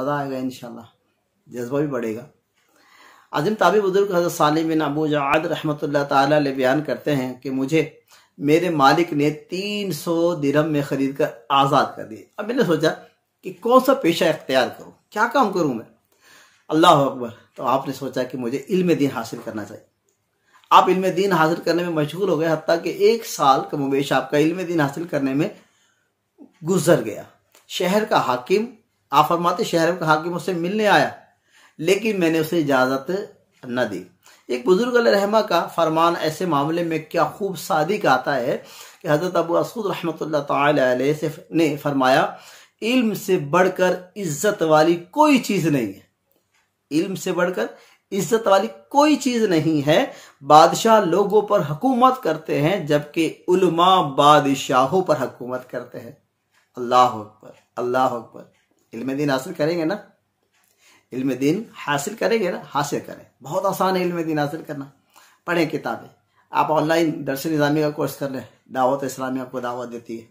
मज़ा आएगा इन जज्बा भी बढ़ेगा आज़म ताबी बुजुर्ग हजर सालिम बिन अबू जाद रहमत ताला बयान करते हैं कि मुझे मेरे मालिक ने तीन सौ दिरम में ख़रीद कर आज़ाद कर दिए अब मैंने सोचा कि कौन सा पेशा इख्तियार करूँ क्या काम करूँ मैं अल्लाह अकबर तो आपने सोचा कि मुझे इल्म दीन हासिल करना चाहिए आप इल्म दीन हासिल करने में मशहूर हो गए हती कि एक साल का मुबेश आपका इल्म दीन हासिल करने में गुजर गया शहर का हाकिम आप फरमाते शहर का हाकिम उससे मिलने आया लेकिन मैंने उसे इजाज़त न दी एक बुजुर्ग रहमा का फरमान ऐसे मामले में क्या खूब सादिक आता है कि हज़रत अबू असूद रहमत ने फरमाया इल्म से बढ़कर इज्जत वाली कोई चीज़ नहीं है इल्म से बढ़कर इज्जत वाली कोई चीज नहीं है बादशाह लोगों पर हुकूमत करते हैं जबकि उलमा बादशाहों पर हुकूमत करते हैं अल्लाह अकबर अल्लाह अकबर इल्म दिन हासिल करेंगे ना इल्म दिन हासिल करेंगे ना हासिल करें बहुत आसान है इल्म दिन हासिल करना पढ़ें किताबें आप ऑनलाइन दर्शन निज़ामी का कोर्स कर लें दावत इस्लामी आपको दावत देती है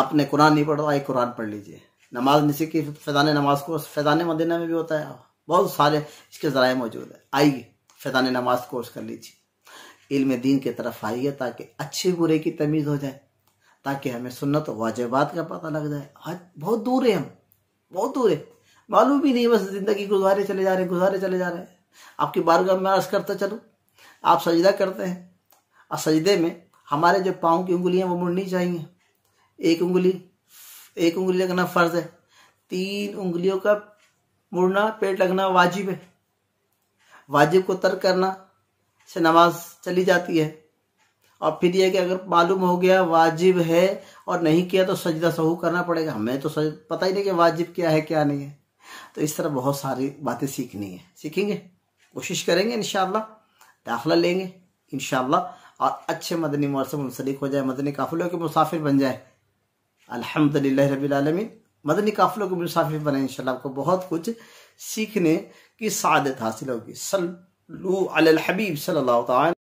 आपने कुरान नहीं पढ़ा आई कुरान पढ़ लीजिए नमाज निशी की फैजान नमाज कोर्स फैजान मदीना में भी होता है बहुत सारे इसके ज़राए मौजूद है आइए फैजान नमाज कोर्स कर लीजिए इल्म दीन की तरफ आइए ताकि अच्छे बुरे की तमीज़ हो जाए ताकि हमें सुन्नत वाजिबात का पता लग जाए आज बहुत दूर है हम बहुत दूर है मालूम ही नहीं बस जिंदगी गुजारे चले जा रहे गुजारे चले जा रहे हैं आपकी बारगाह में अर्ज करता चलो आप सजदा करते हैं और सजदे में हमारे जो पाँव की उंगलियाँ वो मुड़नी चाहिए एक उंगली एक उंगली लगना फ़र्ज है तीन उंगलियों का मुड़ना पेट लगना वाजिब है वाजिब को तर्क करना से नमाज चली जाती है और फिर यह कि अगर मालूम हो गया वाजिब है और नहीं किया तो सजदा सहू करना पड़ेगा हमें तो सज पता ही नहीं कि वाजिब क्या है क्या नहीं है तो इस तरह बहुत सारी बातें सीखनी है सीखेंगे कोशिश करेंगे इन दाखिला लेंगे इन और अच्छे मदनी मौर से मुंसलिक हो जाए मदनी काफिलों के मुसाफिर बन जाए अलहमदिल्ला रबीआलमिन मदनी काफिलों के मुसाफिर बने इन आपको बहुत कुछ सीखने की सादत हासिल होगी सलू अल हबीब सल्लल्लाहु